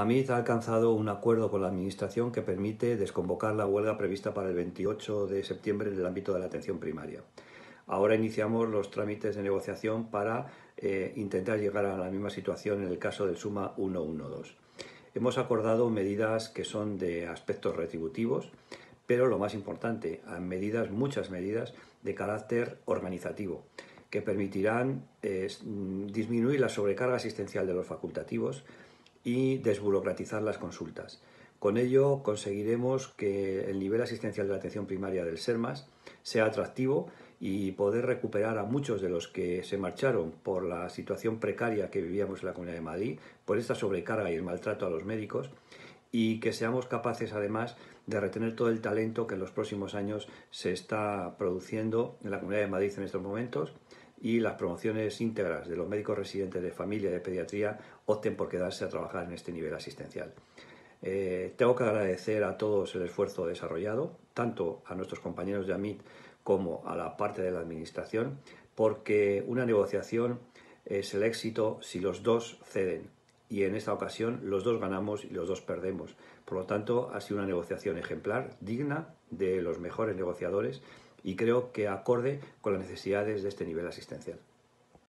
Amit ha alcanzado un acuerdo con la Administración que permite desconvocar la huelga prevista para el 28 de septiembre en el ámbito de la atención primaria. Ahora iniciamos los trámites de negociación para eh, intentar llegar a la misma situación en el caso del Suma 112. Hemos acordado medidas que son de aspectos retributivos, pero lo más importante, medidas, muchas medidas de carácter organizativo que permitirán eh, disminuir la sobrecarga asistencial de los facultativos, y desburocratizar las consultas. Con ello conseguiremos que el nivel asistencial de la atención primaria del SERMAS sea atractivo y poder recuperar a muchos de los que se marcharon por la situación precaria que vivíamos en la Comunidad de Madrid, por esta sobrecarga y el maltrato a los médicos, y que seamos capaces además de retener todo el talento que en los próximos años se está produciendo en la Comunidad de Madrid en estos momentos, y las promociones íntegras de los médicos residentes de familia de pediatría opten por quedarse a trabajar en este nivel asistencial. Eh, tengo que agradecer a todos el esfuerzo desarrollado, tanto a nuestros compañeros de AMIT como a la parte de la Administración, porque una negociación es el éxito si los dos ceden. Y en esta ocasión los dos ganamos y los dos perdemos. Por lo tanto, ha sido una negociación ejemplar, digna de los mejores negociadores y creo que acorde con las necesidades de este nivel asistencial.